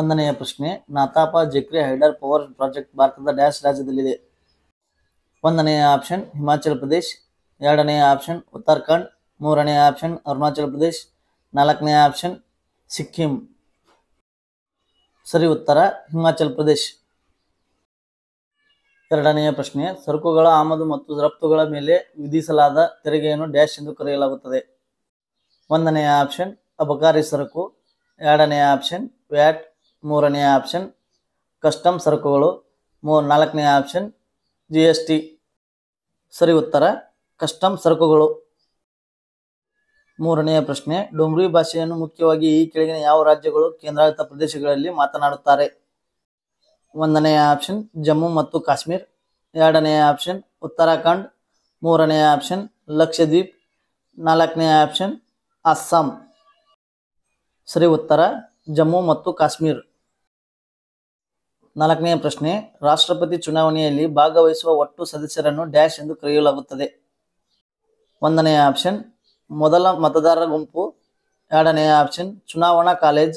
ಒಂದನೆಯ ಪ್ರಶ್ನೆ Nathpa Jhakri hydro power project ಭಾರತದ ಡ್ಯಾಶ್ ರಾಜ್ಯದಲ್ಲಿದೆ ಒಂದನೆಯ ಆಪ್ಷನ್ ಹಿಮಾಚಲ ಪ್ರದೇಶ್ ಎರಡನೆಯ ಆಪ್ಷನ್ ಉತ್ತರಾಖಂಡ್ ಮೂರನೆಯ ಆಪ್ಷನ್ ಅರುಣಾಚಲ ಪ್ರದೇಶ್ ನಾಲ್ಕನೆಯ ಆಪ್ಷನ್ ಸಿಕ್ಕಿಂ ಸರಿ ಉತ್ತರ ಹಿಮಾಚಲ್ ಪ್ರದೇಶ್ ಎರಡನೆಯ ಪ್ರಶ್ನೆ ಸರಕುಗಳ ಆಮದು ಮತ್ತು ರಫ್ತುಗಳ ಮೇಲೆ ವಿಧಿಸಲಾದ ತೆರಿಗೆಯನ್ನು ಡ್ಯಾಶ್ ಎಂದು ಕರೆಯಲಾಗುತ್ತದೆ ಒಂದನೆಯ ಆಪ್ಷನ್ ಅಬಕಾರಿ ಸರಕು ಎರಡನೆಯ ಆಪ್ಷನ್ ವ್ಯಾಟ್ ಮೂರನೆಯ ಆಪ್ಷನ್ ಕಸ್ಟಮ್ ಸರಕುಗಳು ಮೂ ನಾಲ್ಕನೇ ಆಪ್ಷನ್ ಜಿ ಎಸ್ ಟಿ ಸರಿ ಉತ್ತರ ಕಸ್ಟಮ್ ಸರಕುಗಳು ಮೂರನೆಯ ಪ್ರಶ್ನೆ ಡೊಂಗ್ರಿ ಭಾಷೆಯನ್ನು ಮುಖ್ಯವಾಗಿ ಈ ಕೆಳಗಿನ ಯಾವ ರಾಜ್ಯಗಳು ಕೇಂದ್ರಾಡಳಿತ ಪ್ರದೇಶಗಳಲ್ಲಿ ಮಾತನಾಡುತ್ತಾರೆ ಒಂದನೆಯ ಆಪ್ಷನ್ ಜಮ್ಮು ಮತ್ತು ಕಾಶ್ಮೀರ್ ಎರಡನೆಯ ಆಪ್ಷನ್ ಉತ್ತರಾಖಂಡ್ ಮೂರನೆಯ ಆಪ್ಷನ್ ಲಕ್ಷದ್ವೀಪ್ ನಾಲ್ಕನೆಯ ಆಪ್ಷನ್ ಅಸ್ಸಾಂ ಸರಿ ಉತ್ತರ ಜಮ್ಮು ಮತ್ತು ಕಾಶ್ಮೀರ್ ನಾಲ್ಕನೇ ಪ್ರಶ್ನೆ ರಾಷ್ಟ್ರಪತಿ ಚುನಾವಣೆಯಲ್ಲಿ ಭಾಗವಹಿಸುವ ಒಟ್ಟು ಸದಸ್ಯರನ್ನು ಡ್ಯಾಶ್ ಎಂದು ಕರೆಯಲಾಗುತ್ತದೆ ಒಂದನೆಯ ಆಪ್ಷನ್ ಮೊದಲ ಮತದಾರರ ಗುಂಪು ಎರಡನೆಯ ಆಪ್ಷನ್ ಚುನಾವಣಾ ಕಾಲೇಜ್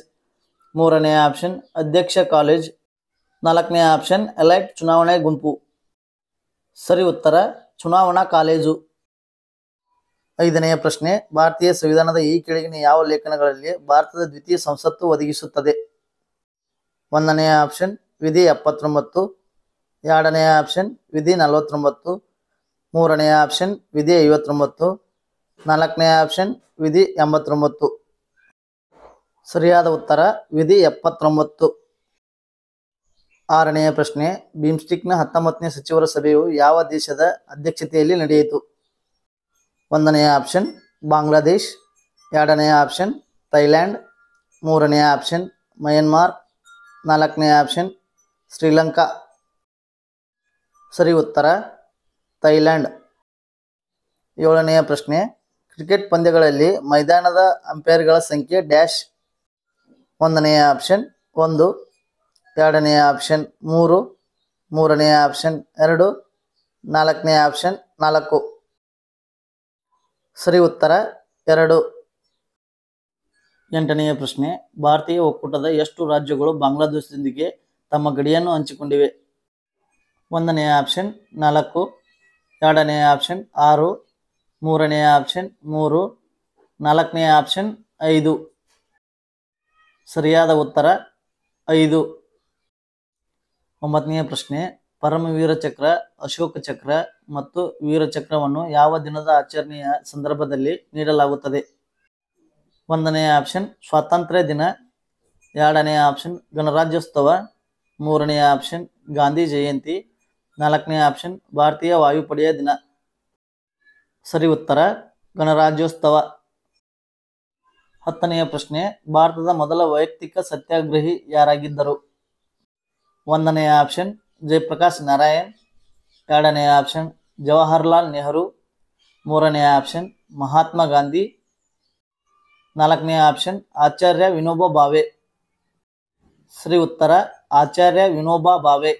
ಮೂರನೆಯ ಆಪ್ಷನ್ ಅಧ್ಯಕ್ಷ ಕಾಲೇಜ್ ನಾಲ್ಕನೇ ಆಪ್ಷನ್ ಎಲೈಟ್ ಚುನಾವಣೆ ಗುಂಪು ಸರಿ ಉತ್ತರ ಚುನಾವಣಾ ಕಾಲೇಜು ಐದನೆಯ ಪ್ರಶ್ನೆ ಭಾರತೀಯ ಸಂವಿಧಾನದ ಈ ಕೆಳಗಿನ ಯಾವ ಲೇಖನಗಳಲ್ಲಿ ಭಾರತದ ದ್ವಿತೀಯ ಸಂಸತ್ತು ಒದಗಿಸುತ್ತದೆ ಒಂದನೆಯ ಆಪ್ಷನ್ ವಿಧಿ ಎಪ್ಪತ್ತೊಂಬತ್ತು ಎರಡನೆಯ ಆಪ್ಷನ್ ವಿಧಿ ನಲವತ್ತೊಂಬತ್ತು ಮೂರನೆಯ ಆಪ್ಷನ್ ವಿಧಿ ಐವತ್ತೊಂಬತ್ತು ನಾಲ್ಕನೆಯ ಆಪ್ಷನ್ ವಿಧಿ ಎಂಬತ್ತೊಂಬತ್ತು ಸರಿಯಾದ ಉತ್ತರ ವಿಧಿ ಎಪ್ಪತ್ತೊಂಬತ್ತು ಆರನೆಯ ಪ್ರಶ್ನೆ ಬಿಮ್ಸ್ಟಿಕ್ನ ಹತ್ತೊಂಬತ್ತನೇ ಸಚಿವರ ಸಭೆಯು ಯಾವ ದೇಶದ ಅಧ್ಯಕ್ಷತೆಯಲ್ಲಿ ನಡೆಯಿತು ಒಂದನೆಯ ಆಪ್ಷನ್ ಬಾಂಗ್ಲಾದೇಶ್ ಎರಡನೆಯ ಆಪ್ಷನ್ ಥೈಲ್ಯಾಂಡ್ ಮೂರನೆಯ ಆಪ್ಷನ್ ಮಯನ್ಮಾರ್ ನಾಲ್ಕನೆಯ ಆಪ್ಷನ್ ಶ್ರೀಲಂಕಾ ಸರಿ ಉತ್ತರ ಥೈಲ್ಯಾಂಡ್ ಏಳನೆಯ ಪ್ರಶ್ನೆ ಕ್ರಿಕೆಟ್ ಪಂದ್ಯಗಳಲ್ಲಿ ಮೈದಾನದ ಅಂಪೈರ್ಗಳ ಸಂಖ್ಯೆ ಡ್ಯಾಶ್ ಒಂದನೆಯ ಆಪ್ಷನ್ ಒಂದು ಎರಡನೆಯ ಆಪ್ಷನ್ ಮೂರು ಮೂರನೆಯ ಆಪ್ಷನ್ ಎರಡು ನಾಲ್ಕನೆಯ ಆಪ್ಷನ್ ನಾಲ್ಕು ಸರಿ ಉತ್ತರ ಎರಡು ಎಂಟನೆಯ ಪ್ರಶ್ನೆ ಭಾರತೀಯ ಒಕ್ಕೂಟದ ಎಷ್ಟು ರಾಜ್ಯಗಳು ಬಾಂಗ್ಲಾದೇಶದೊಂದಿಗೆ ತಮ್ಮ ಗಡಿಯನ್ನು ಹಂಚಿಕೊಂಡಿವೆ ಒಂದನೆಯ ಆಪ್ಷನ್ ನಾಲ್ಕು ಎರಡನೆಯ ಆಪ್ಷನ್ ಆರು ಮೂರನೆಯ ಆಪ್ಷನ್ ಮೂರು ನಾಲ್ಕನೆಯ ಆಪ್ಷನ್ ಐದು ಸರಿಯಾದ ಉತ್ತರ ಐದು ಒಂಬತ್ತನೆಯ ಪ್ರಶ್ನೆ ಪರಮ ಚಕ್ರ ಅಶೋಕ ಚಕ್ರ ಮತ್ತು ವೀರಚಕ್ರವನ್ನು ಯಾವ ದಿನದ ಆಚರಣೆಯ ಸಂದರ್ಭದಲ್ಲಿ ನೀಡಲಾಗುತ್ತದೆ ಒಂದನೆಯ ಆಪ್ಷನ್ ಸ್ವಾತಂತ್ರ್ಯ ದಿನ ಎರಡನೆಯ ಆಪ್ಷನ್ ಗಣರಾಜ್ಯೋತ್ಸವ ಮೂರನೆಯ ಆಪ್ಷನ್ ಗಾಂಧಿ ಜಯಂತಿ ನಾಲ್ಕನೇ ಆಪ್ಷನ್ ಭಾರತೀಯ ವಾಯುಪಡೆಯ ದಿನ ಸರಿ ಉತ್ತರ ಗಣರಾಜ್ಯೋತ್ಸವ ಹತ್ತನೆಯ ಪ್ರಶ್ನೆ ಭಾರತದ ಮೊದಲ ವೈಯಕ್ತಿಕ ಸತ್ಯಾಗ್ರಹಿ ಯಾರಾಗಿದ್ದರು ಒಂದನೆಯ ಆಪ್ಷನ್ ಜಯಪ್ರಕಾಶ್ ನಾರಾಯಣ್ ಎರಡನೆಯ ಆಪ್ಷನ್ ಜವಾಹರ್ಲಾಲ್ ನೆಹರು ಮೂರನೆಯ ಆಪ್ಷನ್ ಮಹಾತ್ಮ ಗಾಂಧಿ ನಾಲ್ಕನೆಯ ಆಪ್ಷನ್ ಆಚಾರ್ಯ ವಿನೋಬ ಭಾವೆ ಶ್ರೀ ಉತ್ತರ आचार्य विनोबा भावे